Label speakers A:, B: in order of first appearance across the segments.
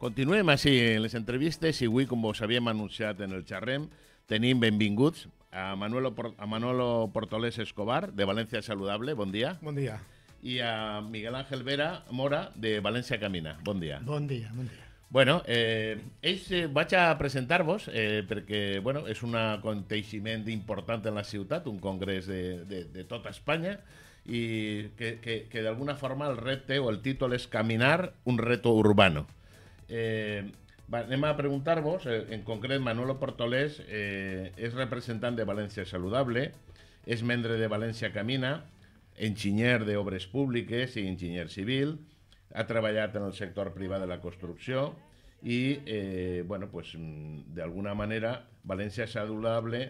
A: Continuemos así en les entrevistas y avui, como os havíem anunciado en el charrem, tenim benvinguts a Manuelo a Manuelo Portolés Escobar, de Valencia Saludable. Buen día. Buen día. Y a Miguel Ángel Vera Mora, de Valencia Camina. Buen día.
B: Buen
C: día.
A: Bueno, eh, eh a presentar-vos eh, bueno, es un acontecimiento importante en la ciudad, un congreso de, toda España y que, de alguna forma el reto o el título es Caminar un reto urbano. Eh, va, anem a preguntar-vos, eh, en concret Manolo Portolés eh, és representant de València Saludable, és membre de València Camina, enginyer d'obres públiques i enginyer civil, ha treballat en el sector privat de la construcció i, eh, bueno, pues, mm, d'alguna manera, València Saludable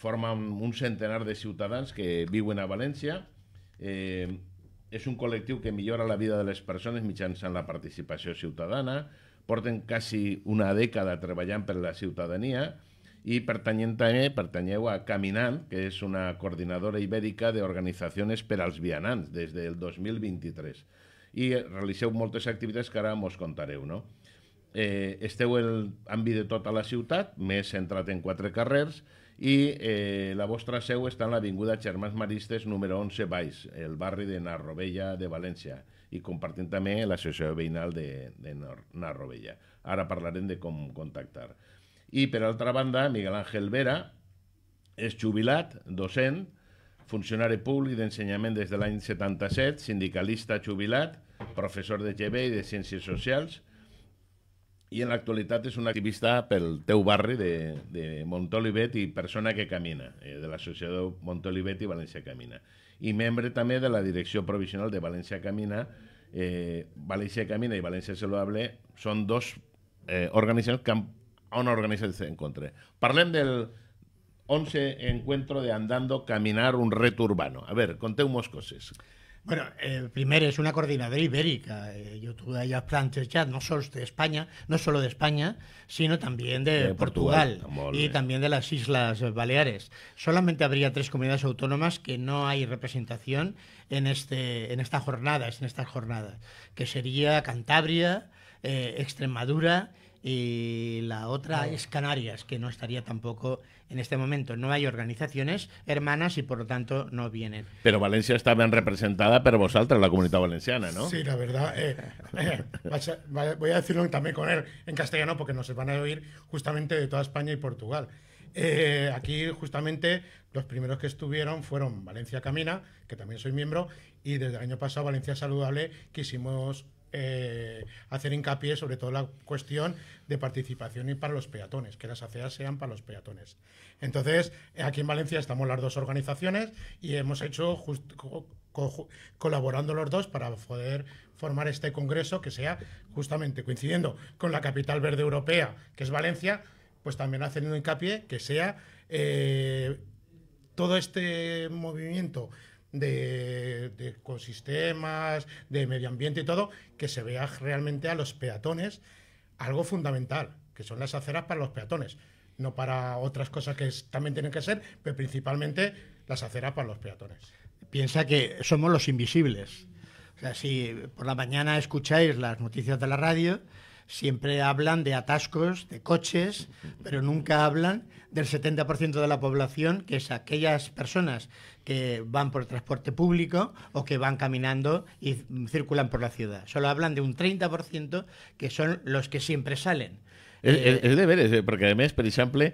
A: forma un centenar de ciutadans que viuen a València. Eh, és un col·lectiu que millora la vida de les persones mitjançant la participació ciutadana, porten quasi una dècada treballant per la ciutadania i pertanyent també, pertanyeu a Caminant, que és una coordinadora ibèrica d'organitzacions per als vianants des del 2023. I realitzeu moltes activitats que ara mos contareu, no? Eh, esteu el l'àmbit de tota la ciutat, més centrat en quatre carrers, i eh, la vostra seu està en l'Avinguda Germans Maristes número 11 Baix, el barri de Narrovella de València i compartint també l'associació veïnal de, de Narrovella. Ara parlarem de com contactar. I, per altra banda, Miguel Ángel Vera és jubilat, docent, funcionari públic d'ensenyament des de l'any 77, sindicalista jubilat, professor de GB i de Ciències Socials, i en l'actualitat és un activista pel teu barri de, de Montolivet i persona que camina, eh, de l'associació Montolivet i València Camina. I membre també de la direcció provisional de València Camina. Eh, València Camina i València Saludable són dos eh, organitzacions que han, organitzat organitza aquest encontre. Parlem del 11 encuentro de Andando Caminar un reto urbano. A ver, conteu-nos coses.
C: Bueno, primero es una coordinadora ibérica. Eh, yo tuve allá ya, no solo de España, no solo de España, sino también de, Portugal, y eh. también de las Islas Baleares. Solamente habría tres comunidades autónomas que no hay representación en este, en esta jornada, en estas jornadas, que sería Cantabria, eh, Extremadura y la otra es Canarias, que no estaría tampoco en este momento. No hay organizaciones hermanas y por lo tanto no vienen.
A: Pero Valencia está bien representada, pero vosotras, la comunidad valenciana, ¿no? Sí,
B: la verdad. Eh, eh, voy a decirlo también con él en castellano porque nos van a oír justamente de toda España y Portugal. Eh, aquí justamente los primeros que estuvieron fueron Valencia Camina, que también soy miembro, y desde el año pasado Valencia Saludable, quisimos... Eh, hacer hincapié sobre todo la cuestión de participación y para los peatones, que las aceras sean para los peatones. Entonces, eh, aquí en Valencia estamos las dos organizaciones y hemos hecho colaborando los dos para poder formar este congreso que sea justamente coincidiendo con la capital verde europea, que es Valencia, pues también haciendo hincapié que sea eh, todo este movimiento de, ecosistemas, de medio ambiente y todo, que se vea realmente a los peatones algo fundamental, que son las aceras para los peatones, no para otras cosas que también tienen que ser, pero principalmente las aceras para los peatones.
C: Piensa que somos los invisibles. O sea, si por la mañana escucháis las noticias de la radio, siempre hablan de atascos, de coches, pero nunca hablan del 70% de la población, que es aquellas personas que van por transporte público o que van caminando y circulan por la ciudad. Solo hablan de un 30% que son los que siempre salen.
A: Es, eh, de ver, porque además, por ejemplo...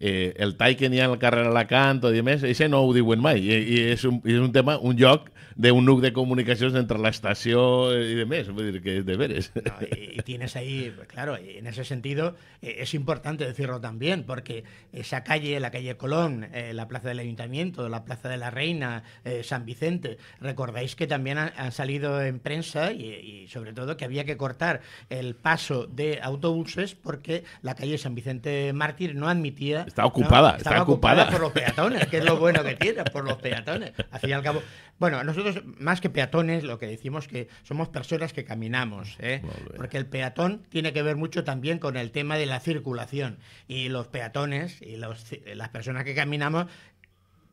A: Eh, el tai que tenía la carrera a canto o no ho en mai y es un, tema, un tema, un lloc nuc de comunicaciones entre la estación eh, y de decir, que es de veres. y,
C: tienes ahí, claro, en ese sentido eh, es importante decirlo también porque esa calle, la calle Colón, la plaza del Ayuntamiento, la plaza de la Reina, San Vicente, recordáis que también han, salido en prensa y, sobre todo que había que cortar el paso de autobuses porque la calle San Vicente Mártir no admitía Está ocupada, está ocupada. por los peatones, que es lo bueno que tiene, por los peatones. Al al cabo. Bueno, nosotros, más que peatones, lo que decimos que somos personas que caminamos, ¿eh? porque el peatón tiene que ver mucho también con el tema de la circulación. Y los peatones y los, las personas que caminamos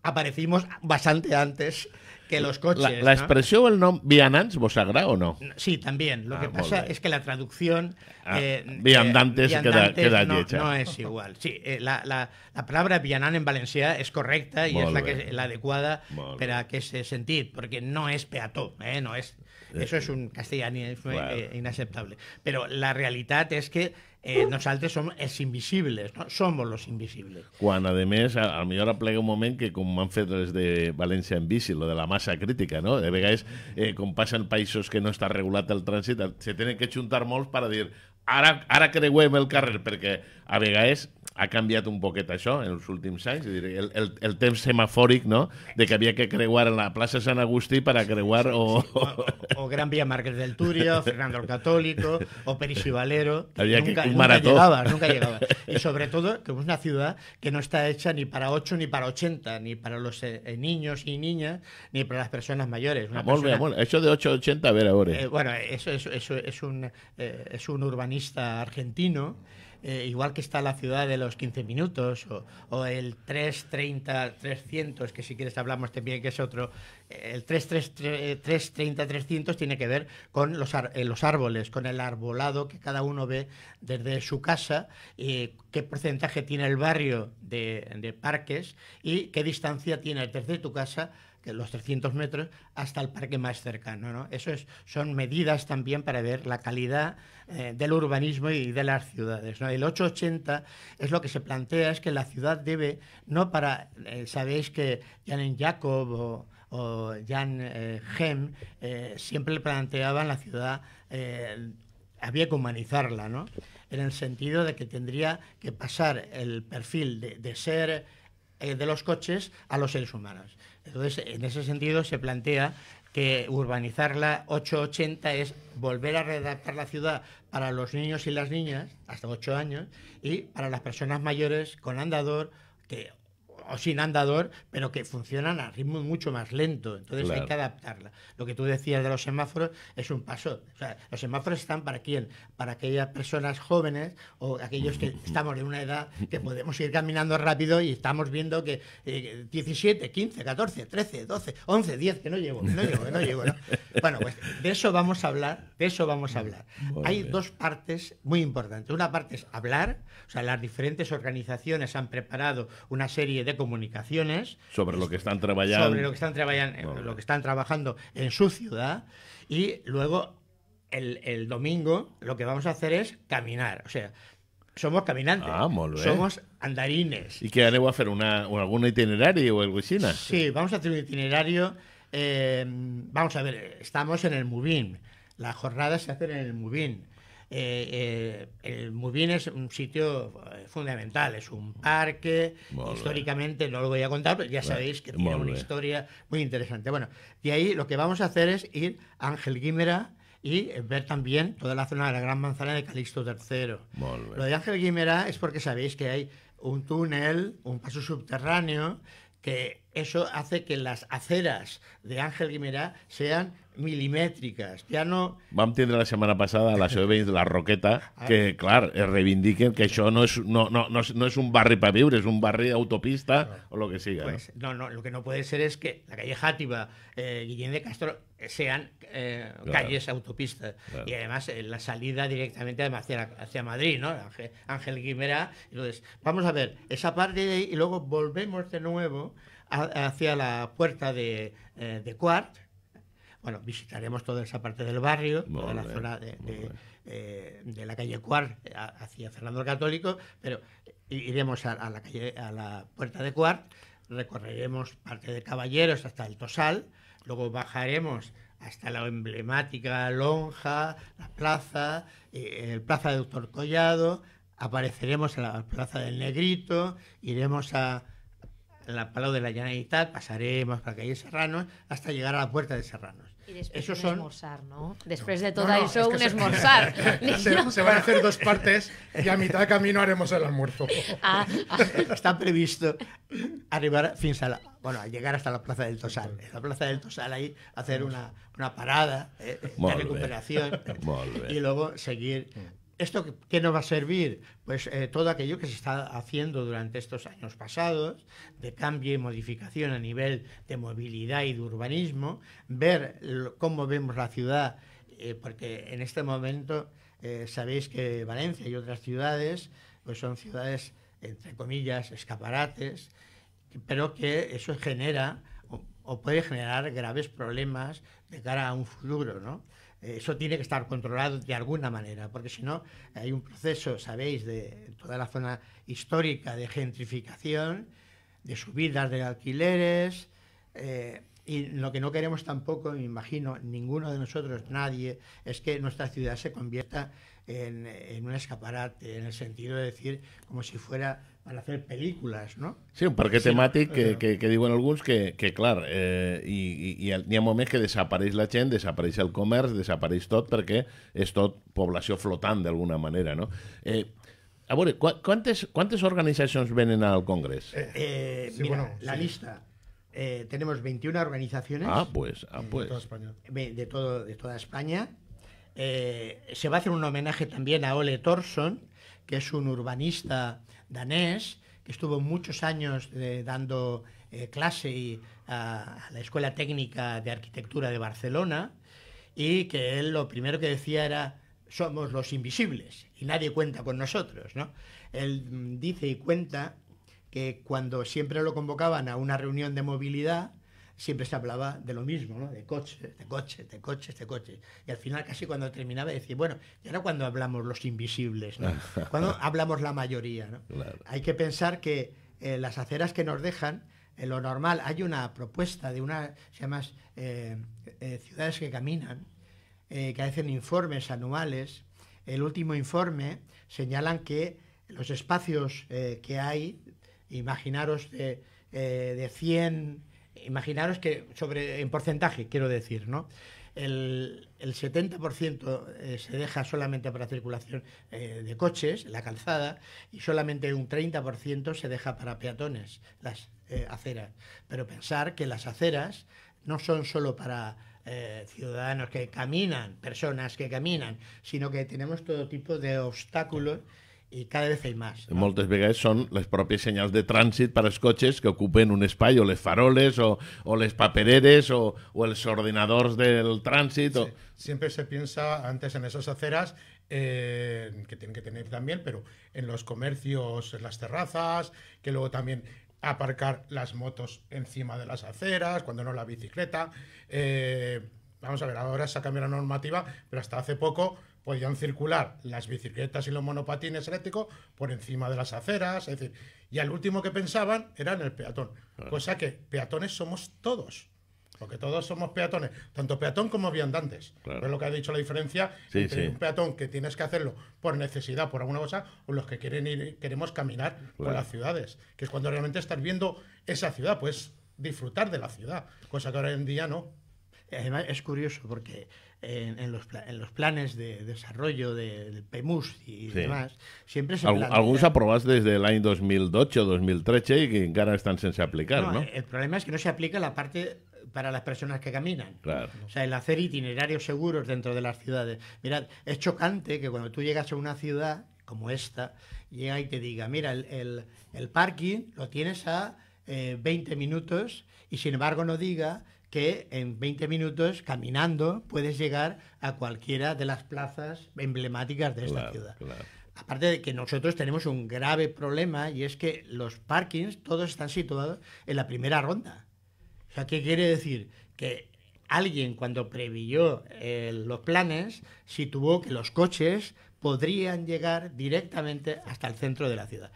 C: aparecimos bastante antes que los coches. La, expresión
A: ¿no? o el nombre vianants vos agrada o no?
C: Sí, también. Lo ah, que pasa es que la traducción. Ah, eh, viandantes, eh, viandantes, queda, queda no, llecha. no, es igual. Sí, eh, la, la, la, palabra vianant en valencià és correcta i és la, que, la adecuada per a aquest sentit, perquè no és peató, eh? no és, eh, eso eh, és un castellà bueno. inaceptable. Pero la realidad es que eh, nosaltres som els invisibles, no? som los invisibles.
A: Quan, a més, a, a millor aplega un moment que com han fet des de València en bici, lo de la massa crítica, no? De vegades, eh, com passa en països que no està regulat el trànsit, se tenen que juntar molts per dir ara, ara creuem el carrer, perquè a vegades ha cambiado un poquito eso en los últimos anys, el, el, el no?, de que había que creuar en la Plaza San Agustín para a creuar o...
C: O, Gran Vía Márquez del Turio, Fernando el Católico, o Peris y Valero. nunca, que, nunca llegabas, nunca Y sobre todo, que es una ciudad que no está hecha ni para 8 ni para 80, ni para los eh, eh, niños y niñas, ni para las personas mayores. Una
A: eso de 8 a 80, a ver ahora. Eh,
C: bueno, eso, eso, eso, es, un, es un urbanista argentino, igual que está la ciudad de los 15 minutos o, el 330 300 que si quieres hablamos también que es otro eh, el 330 300, eh, tiene que ver con eh, los, árboles con el arbolado que cada uno ve desde su casa qué porcentaje tiene el barrio de, parques y qué distancia tiene desde tu casa que los 300 metros, hasta el parque más cercano. ¿no? Eso es, son medidas también para ver la calidad eh, del urbanismo y de las ciudades. ¿no? El 880 es lo que se plantea, es que la ciudad debe, no para, eh, sabéis que Janen Jacob o, Jan Hem eh, siempre planteaban la ciudad había que humanizarla, ¿no? En el sentido de que tendría que pasar el perfil de ser eh, de los coches a los seres humanos. Entonces, en ese sentido se plantea que urbanizar la 880 es volver a redactar la ciudad para los niños y las niñas hasta 8 años y para las personas mayores con andador que o sin andador, pero que funcionan a ritmo mucho más lento. Entonces hay que adaptarla. Lo que tú decías de los semáforos es un paso. O sea, los semáforos están para quién? Para aquellas personas jóvenes o aquellos que estamos de una edad que podemos ir caminando rápido y estamos viendo que 17, 15, 14, 13, 12, 11, 10, que no llevo, no llevo, no llevo. Bueno, pues de eso vamos a hablar, de eso vamos a hablar. hay dos partes muy importantes. Una parte es hablar, o sea, las diferentes organizaciones han preparado una serie de comunicaciones
A: sobre lo que están trabajando sobre lo que
C: están trabajando, eh, lo que están trabajando en su ciudad y luego el, domingo lo que vamos a hacer es caminar, o sea, somos caminantes, ah, somos andarines.
A: ¿Y qué haremos hacer una, algún itinerario o algo así?
C: Sí, vamos a hacer un itinerario. Eh, vamos a ver, estamos en el Mubin. Las jornadas se hacen en el Mubin. Eh, el Mubin es un sitio fundamental. es un parque, históricamente no lo voy a contar, pero ya sabéis que tiene una historia muy interesante. Bueno, de ahí lo que vamos a hacer es ir a Ángel Guimera y eh, ver también toda la zona de la Gran Manzana de Calixto III. Lo de Ángel Guimera es porque sabéis que hay un túnel, un paso subterráneo, que eso hace que las aceras de Ángel Guimera sean milimétricas. ya no...
A: a tindre la semana pasada la seva de la Roqueta, ah. que, claro, reivindiquen que eso no es no, no, no, un barri para vivir, es un barrio de autopista ah. o lo que siga. Pues,
C: no, no, lo que no puede ser es que la calle Játiva, eh, Guillén de Castro, eh, sean eh, calles autopistas. Y además la salida directamente hacia, hacia Madrid, ¿no? Ángel, Guimera. Entonces, vamos a ver esa parte de ahí y luego volvemos de nuevo hacia la puerta de, eh, de bueno, visitaremos toda esa parte del barrio, la zona eh, de, la calle Cuar hacia Fernando el Católico, pero iremos a, la calle, a la puerta de Cuart, recorreremos parte de Caballeros hasta el Tosal, luego bajaremos hasta la emblemática Lonja, la plaza, eh, el plaza de Doctor Collado, apareceremos en la plaza del Negrito, iremos a, en la Palau de la tal, pasaremos para calle Serranos hasta llegar a la puerta de Serranos. Y después Después de todo eso, un esmorzar. se, van a hacer dos partes y a mitad de camino haremos el almuerzo. Ah, ah. Está previsto arribar fins Bueno, a llegar hasta la Plaza del Tosal. En la Plaza del Tosal ahí hacer una, parada eh, de recuperación. y luego seguir ¿Esto qué nos va a servir? Pues eh, todo aquello que se está haciendo durante estos años pasados, de cambio y modificación a nivel de movilidad y de urbanismo, ver cómo vemos la ciudad, eh, porque en este momento eh, sabéis que Valencia y otras ciudades pues son ciudades, entre comillas, escaparates, pero que eso genera o, o puede generar graves problemas de cara a un futuro, ¿no? Eh, eso tiene que estar controlado de alguna manera, porque si no, hay un proceso, sabéis, de toda la zona histórica de gentrificación, de subidas de alquileres, eh, y lo que no queremos tampoco, me imagino, ninguno de nosotros, nadie, es que nuestra ciudad se convierta en un escaparate, en el sentido de decir, como si fuera para hacer películas, ¿no? Sí, un parque temático que,
A: digo en algunos que, claro, y eh, y, que desaparéis la gente, desaparece el desaparezca todo, porque es todo población flotante, de alguna manera, no? Eh, ¿cuántas organizaciones vienen al Congreso?
C: Eh, eh, bueno, la lista. Eh, tenemos 21 organizaciones. Ah, pues, ah, De pues. toda España. todo, de toda España. se va a hacer un homenaje también a Ole Thorson, que es un urbanista danés, que estuvo muchos años eh, dando eh, clase a, a, la Escuela Técnica de Arquitectura de Barcelona, y que él lo primero que decía era, somos los invisibles y nadie cuenta con nosotros. ¿no? Él mm, dice y cuenta que cuando siempre lo convocaban a una reunión de movilidad, siempre se hablaba de lo mismo, ¿no? de coches, de coches, de coches, de coches. Y al final casi cuando terminaba decía, bueno, ¿y ahora cuando hablamos los invisibles? ¿no? cuando hablamos la mayoría? ¿no? Hay que pensar que eh, las aceras que nos dejan, en eh, lo normal, hay una propuesta de una, se llama eh, Ciudades que Caminan, que hacen informes anuales. El último informe señalan que los espacios que hay, imaginaros de, de 100 imaginaros que sobre en porcentaje, quiero decir, ¿no? El, 70% eh, se deja solamente para circulación eh, de coches, la calzada, y solamente un 30% se deja para peatones, las eh, aceras. Pero pensar que las aceras no son solo para ciudadanos que caminan, personas que caminan, sino que tenemos todo tipo de obstáculos ...y cada vez hay más...
A: en No? Moltes son las propias señales de tránsito... ...para los coches que ocupen un espacio... o los faroles, o, o les o, o ordenadores del tránsito...
B: Siempre se piensa antes en esas aceras eh, que tienen que tener también, pero en los comercios, en las terrazas, que luego también aparcar las motos encima de las aceras, cuando no la bicicleta. Eh, vamos a ver, ahora se ha cambiado la normativa, pero hasta hace poco podían circular las bicicletas y los monopatines eléctricos por encima de las aceras, es decir, y al último que pensaban era en el peatón, cosa que peatones somos todos. Porque todos somos peatones, tanto peatón como viandantes. Claro. Es lo que ha dicho la diferencia entre un peatón que tienes que hacerlo por necesidad, por alguna cosa, o los que quieren ir, queremos caminar por las ciudades, que es cuando realmente estás
C: viendo esa ciudad, pues disfrutar de la ciudad, cosa que ahora en día no. Además, es curioso porque en, los, en los, planes de desarrollo del PEMUS y demás, siempre se algunos
A: Algunos desde desde el año 2008 o 2013 y que encara sin sense aplicar, no, El
C: problema es que no se aplica la parte para las personas que caminan. O sea, el hacer itinerarios seguros dentro de las ciudades. Mirad, es chocante que cuando tú llegas a una ciudad como esta, llega y te diga, mira, el, parking lo tienes a 20 eh, minutos y sin embargo no diga que en 20 minutos caminando puedes llegar a cualquiera de las plazas emblemáticas de esta ciudad. Aparte de que nosotros tenemos un grave problema y es que los parkings todos están situados en la primera ronda. O sea, ¿qué quiere decir? Que alguien cuando previó eh, los planes situó que los coches podrían llegar directamente hasta el centro de la ciudad.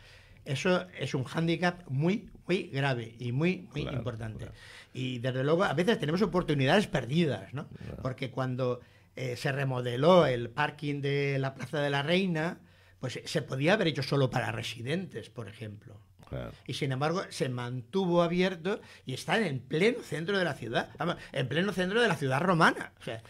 C: Eso es un hándicap muy, muy grave y muy, muy importante. Y desde luego a veces tenemos oportunidades perdidas, ¿no? Porque cuando eh, se remodeló el parking de la Plaza de la Reina, pues eh, se podía haber hecho solo para residentes, por ejemplo. Y sin embargo, se mantuvo abierto y está en el pleno centro de la ciudad, en pleno centro de la ciudad romana. O sea,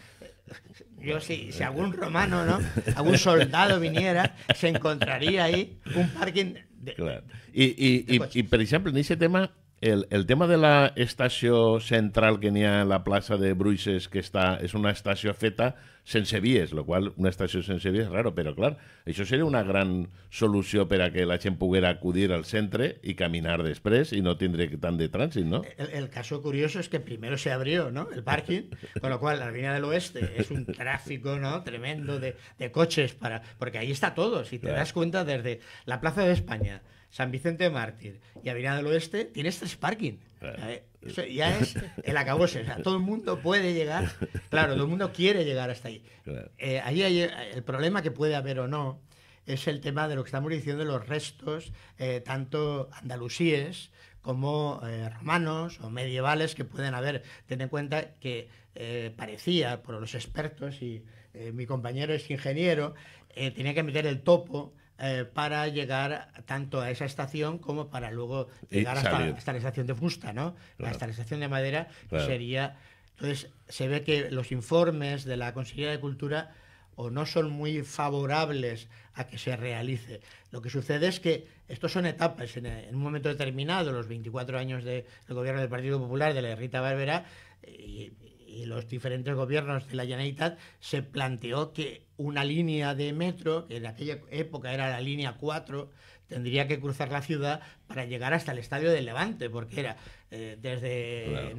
C: yo si, si algún romano, ¿no? algún soldado viniera, se encontraría ahí un parking
A: Clar. I, i, i, i, per exemple, en aquest tema, el, el tema de l'estació central que n'hi ha a la plaça de Bruixes, que està, és una estació feta sensevies, lo cual... una estación sensevies es raro, pero claro... ...eso sería una gran solución para que la gente... ...pudiera acudir al centre y caminar després y no que tan de tránsito, no?
C: El, caso curioso es que primero se abrió, ¿no? El parking, con lo cual la Avenida del Oeste es un tráfico, ¿no? Tremendo de, coches para... Porque ahí está todo, si te das cuenta, desde la Plaza de España, San Vicente de Mártir y Avenida del Oeste, tienes tres parking ya es el acabose. todo el mundo puede llegar. Claro, todo el mundo quiere llegar hasta ahí. Eh, ahí eh, el problema que puede haber o no es el tema de lo que estamos diciendo de los restos, eh, tanto andalusíes como romanos o medievales que pueden haber. Ten en cuenta que parecía, por los expertos, y mi compañero es ingeniero, tenía que meter el topo eh, para llegar tanto a esa estación como para luego llegar hasta, la estación de Fusta, ¿no? la estación de Madera sería... Entonces se ve que los informes de la Consejería de Cultura o no son muy favorables a que se realice. Lo que sucede es que estos son etapas. En, eh, un momento determinado, los 24 años del gobierno del Partido Popular, de la Rita Barbera eh, y los diferentes gobiernos de la Generalitat se planteó que una línea de metro, que en aquella época era la línea 4, tendría que cruzar la ciudad para llegar hasta el estadio del Levante, porque era eh, desde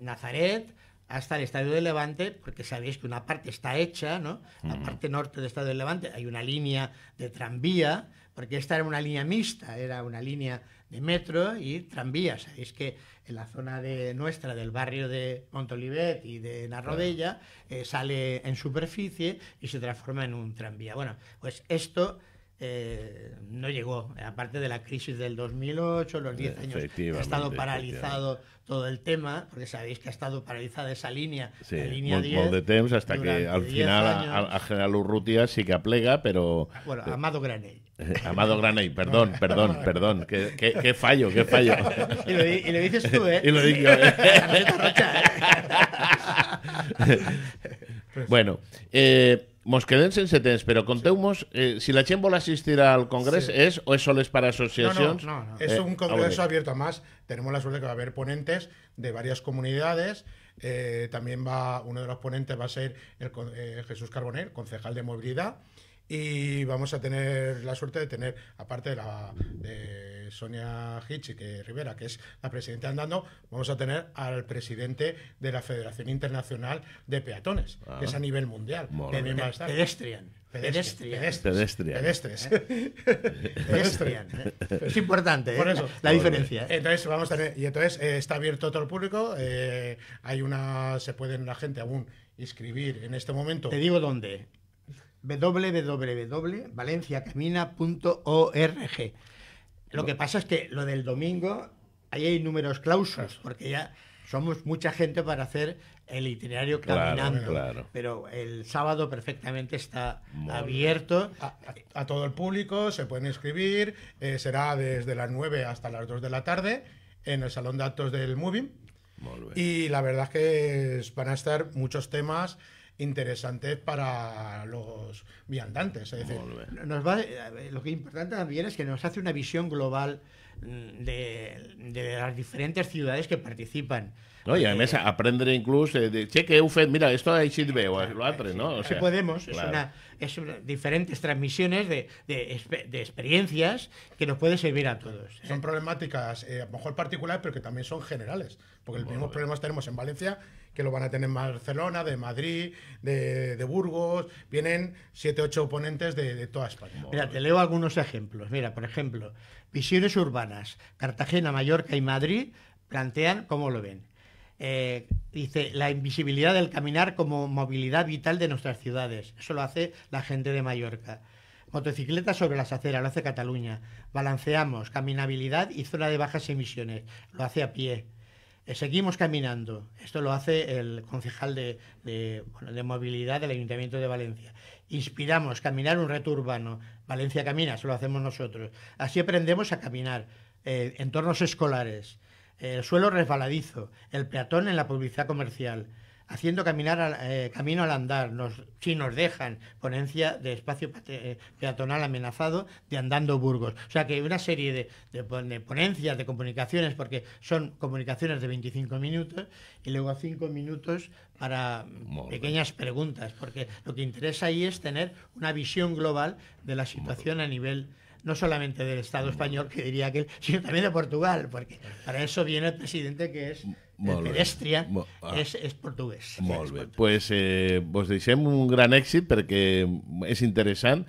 C: Nazaret hasta el Estadio de Levante, porque sabéis que una parte está hecha, ¿no? La parte norte del Estadio de Levante hay una línea de tranvía, porque esta era una línea mixta, era una línea de metro y tranvía. Sabéis que en la zona de nuestra, del barrio de Montolivet y de Narrodella, eh, sale en superficie y se transforma en un tranvía. Bueno, pues esto eh, no llegó. Aparte de la crisis del 2008, los 10 años ha estado paralizado todo el tema, porque sabéis que ha estado paralizada esa línea, la línea 10, de hasta que al final
A: a, General Urrutia sí que aplega, pero...
C: Bueno, eh, Amado Granell. Amado Granell, perdón, perdón,
A: perdón, qué, fallo, qué fallo. Y lo, dices tú, ¿eh? Y lo digo, ¿eh? bueno, eh, nos en tens, pero contemos eh, si la Chimbola asistirá al congreso, ¿es o eso es para asociación. No, no, es eh, un ah, congreso
B: abierto a más. Tenemos la suerte que va a haber ponentes de varias comunidades. Eh, también va uno de los ponentes va a ser el, Jesús Carboner, concejal de movilidad. Y vamos a tener la suerte de tener, aparte de la... Sonia Hitch que Rivera, que es la presidenta andando, vamos a tener al presidente de la Federación Internacional de Peatones, que es a ah. nivel mundial, pedestrian. Pedestrian. Pedestrian. Pedestrian. Es importante ¿eh? la diferencia. ¿eh? Entonces, vamos a tener, y entonces eh, está abierto todo el público. hay una, se puede la gente aún
C: inscribir en este momento. Te digo dónde www.valenciacamina.org. Lo que pasa es que lo del domingo, ahí hay números clausos, porque ya somos mucha gente para hacer el itinerario caminando. Pero el sábado perfectamente está abierto. A,
B: todo el público se pueden inscribir. Eh, será desde las 9 hasta las 2 de la tarde en el Salón de Actos del Moving. Y la verdad es que van a estar muchos temas interesantes para los viandantes. Es decir,
C: nos va, eh, lo que es importante también es que nos hace una visión global mm, de, las diferentes ciudades que participan. No, y
A: además eh, aprender incluso de, cheque UFED, mira, esto ahí sí o lo atre, ¿no? O podemos, es, una,
C: es diferentes transmisiones de, de, experiencias que nos puede servir a todos. ¿eh? Son
B: problemáticas, a lo mejor particulares, pero que también son generales, porque los mismos problemas tenemos en Valencia que lo van a tener en Barcelona, de Madrid, de, Burgos, vienen siete ocho oponentes de, de toda España.
C: Mira, te leo algunos ejemplos. Mira, por ejemplo, Visiones Urbanas, Cartagena, Mallorca y Madrid plantean cómo lo ven. Eh, dice la invisibilidad del caminar como movilidad vital de nuestras ciudades. Eso lo hace la gente de Mallorca. Motocicletas sobre las aceras, lo hace Cataluña. Balanceamos, caminabilidad y zona de bajas emisiones. Lo hace a pie. Eh, seguimos caminando. Esto lo hace el concejal de, movilidad del Ayuntamiento de Valencia. Inspiramos, caminar un reto urbano. Valencia camina, eso lo hacemos nosotros. Así aprendemos a caminar. Eh, entornos escolares, eh, el suelo resbaladizo, el peatón en la publicidad comercial haciendo eh, camino al andar, si nos dejan, ponencia de espacio eh, peatonal amenazado de Andando Burgos. O sea que hay una serie de, ponencias, de comunicaciones, porque son comunicaciones de 25 minutos y luego 5 minutos para pequeñas preguntas, porque lo que interesa ahí es tener una visión global de la situación a nivel no solamente del Estado español, que diría aquel, sino también de Portugal, porque para eso viene el presidente que es molt pedestria, bé. Ah. és, és portuguès. Molt bé,
A: doncs pues, eh, vos deixem un gran èxit perquè és interessant.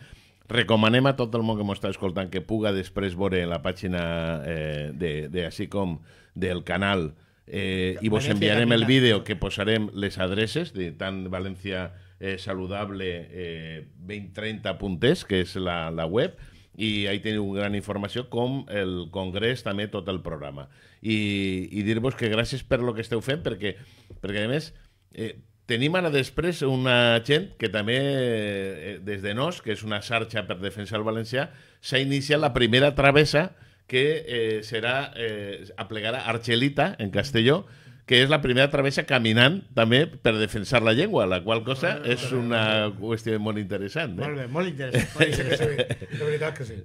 A: Recomanem a tot el món que m'està escoltant que puga després veure la pàgina eh, de, de així com del canal eh, i vos enviarem el vídeo que posarem les adreces de tant València eh, saludable eh, 2030.es, que és la, la web, i ahí teniu gran informació com el Congrés, també tot el programa. I, i dir-vos que gràcies per lo que esteu fent, perquè, perquè a més eh, tenim ara després una gent que també, eh, des de NOS, que és una xarxa per defensar el valencià, s'ha iniciat la primera travessa que eh, serà, eh, aplegarà Argelita, en Castelló, que és la primera travessa caminant també per defensar la llengua, la qual cosa ah, és una qüestió molt interessant. Eh? Molt bé, molt interessant. Molt interessant.
C: De veritat que sí.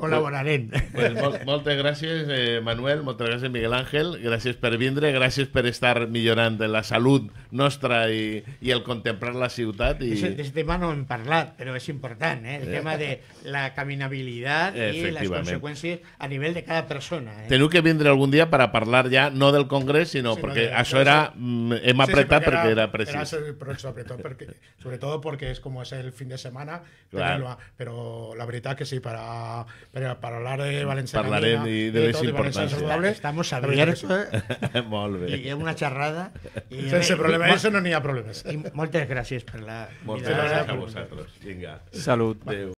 C: Col·laborarem. Pues, mol,
A: moltes gràcies, eh, Manuel, moltes gràcies, Miguel Ángel, gràcies per vindre, gràcies per estar millorant la salut nostra i, i el contemplar la ciutat. I... D'aquest
C: tema no hem parlat, però és important, eh? el eh. tema de la caminabilitat i les conseqüències a nivell de cada persona.
A: Eh? Teniu que vindre algun dia per a parlar ja, no del Congrés, sinó sí, perquè eh, això era, mm, hem apretat sí, sí, perquè, era, perquè era,
B: era Però sobretot perquè, sobretot porque es como es el fin de semana, claro. pero la veritat que sí, para, para, para hablar de València Parlarem i de, de les importàncies. Saludable, Estamos
A: abiertos. Sí. Molt bé.
C: I una xerrada. I, Sense problema, i, això no n'hi ha problemes. I moltes gràcies per la... Moltes gràcies a vosaltres. Vinga. Salut.
A: Adéu.